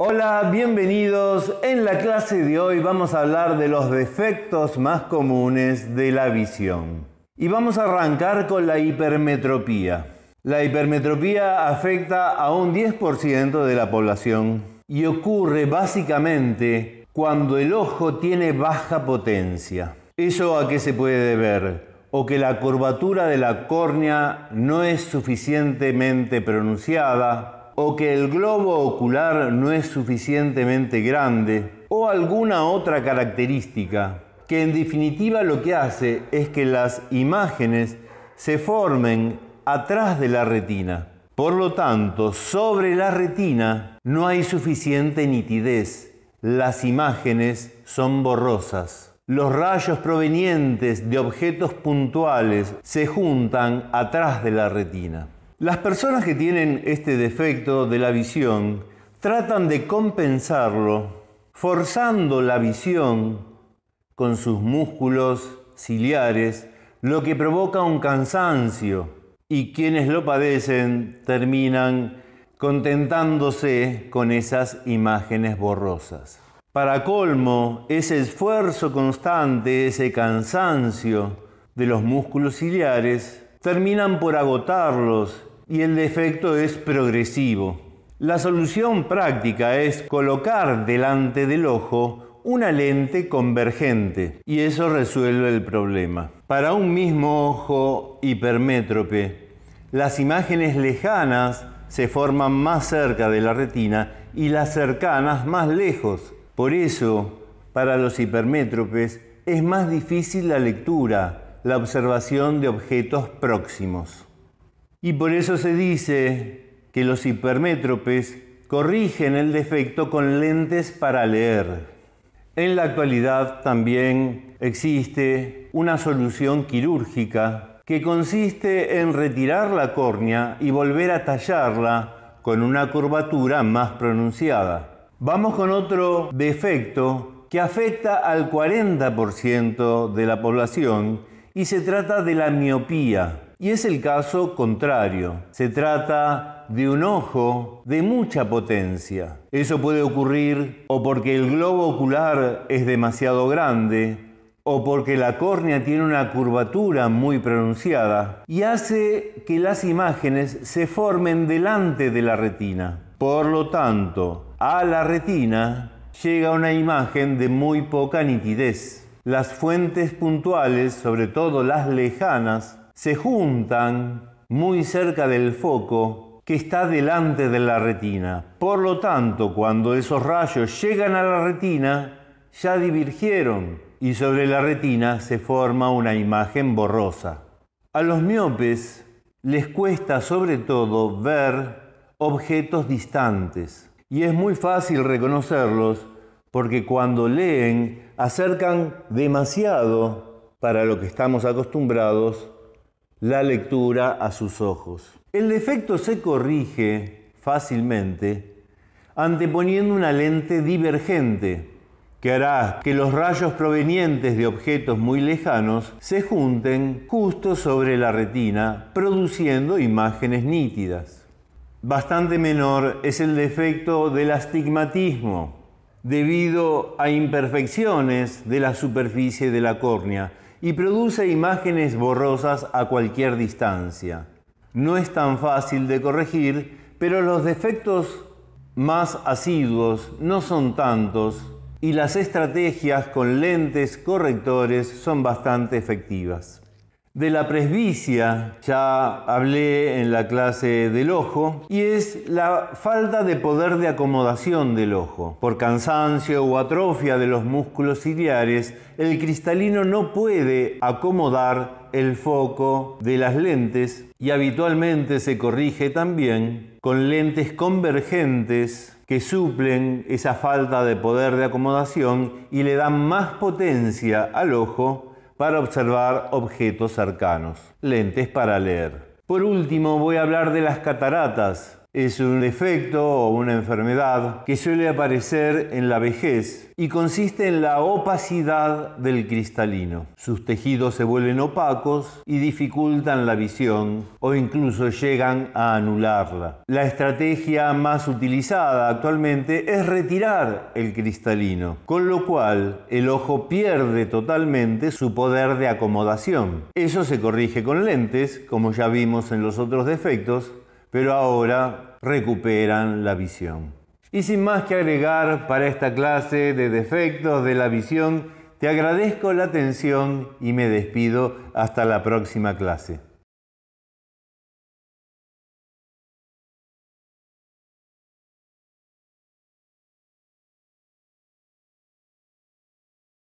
Hola, bienvenidos. En la clase de hoy vamos a hablar de los defectos más comunes de la visión. Y vamos a arrancar con la hipermetropía. La hipermetropía afecta a un 10% de la población y ocurre básicamente cuando el ojo tiene baja potencia. ¿Eso a qué se puede deber? O que la curvatura de la córnea no es suficientemente pronunciada, o que el globo ocular no es suficientemente grande, o alguna otra característica, que en definitiva lo que hace es que las imágenes se formen atrás de la retina. Por lo tanto, sobre la retina no hay suficiente nitidez. Las imágenes son borrosas. Los rayos provenientes de objetos puntuales se juntan atrás de la retina. Las personas que tienen este defecto de la visión tratan de compensarlo forzando la visión con sus músculos ciliares, lo que provoca un cansancio y quienes lo padecen terminan contentándose con esas imágenes borrosas. Para colmo, ese esfuerzo constante, ese cansancio de los músculos ciliares, terminan por agotarlos y el defecto es progresivo. La solución práctica es colocar delante del ojo una lente convergente y eso resuelve el problema. Para un mismo ojo hipermétrope, las imágenes lejanas se forman más cerca de la retina y las cercanas más lejos. Por eso, para los hipermétropes es más difícil la lectura, la observación de objetos próximos. Y por eso se dice que los hipermétropes corrigen el defecto con lentes para leer. En la actualidad también existe una solución quirúrgica que consiste en retirar la córnea y volver a tallarla con una curvatura más pronunciada. Vamos con otro defecto que afecta al 40% de la población y se trata de la miopía. Y es el caso contrario. Se trata de un ojo de mucha potencia. Eso puede ocurrir o porque el globo ocular es demasiado grande, o porque la córnea tiene una curvatura muy pronunciada y hace que las imágenes se formen delante de la retina. Por lo tanto, a la retina llega una imagen de muy poca nitidez. Las fuentes puntuales, sobre todo las lejanas, se juntan muy cerca del foco que está delante de la retina. Por lo tanto, cuando esos rayos llegan a la retina, ya divergieron y sobre la retina se forma una imagen borrosa. A los miopes les cuesta sobre todo ver objetos distantes y es muy fácil reconocerlos porque cuando leen acercan demasiado para lo que estamos acostumbrados la lectura a sus ojos. El defecto se corrige fácilmente anteponiendo una lente divergente que hará que los rayos provenientes de objetos muy lejanos se junten justo sobre la retina, produciendo imágenes nítidas. Bastante menor es el defecto del astigmatismo, debido a imperfecciones de la superficie de la córnea, y produce imágenes borrosas a cualquier distancia. No es tan fácil de corregir, pero los defectos más asiduos no son tantos y las estrategias con lentes correctores son bastante efectivas. De la presbicia ya hablé en la clase del ojo y es la falta de poder de acomodación del ojo. Por cansancio o atrofia de los músculos ciliares, el cristalino no puede acomodar el foco de las lentes y habitualmente se corrige también con lentes convergentes que suplen esa falta de poder de acomodación y le dan más potencia al ojo para observar objetos cercanos, lentes para leer. Por último, voy a hablar de las cataratas, es un defecto o una enfermedad que suele aparecer en la vejez y consiste en la opacidad del cristalino. Sus tejidos se vuelven opacos y dificultan la visión o incluso llegan a anularla. La estrategia más utilizada actualmente es retirar el cristalino, con lo cual el ojo pierde totalmente su poder de acomodación. Eso se corrige con lentes, como ya vimos en los otros defectos, pero ahora recuperan la visión. Y sin más que agregar para esta clase de defectos de la visión, te agradezco la atención y me despido hasta la próxima clase.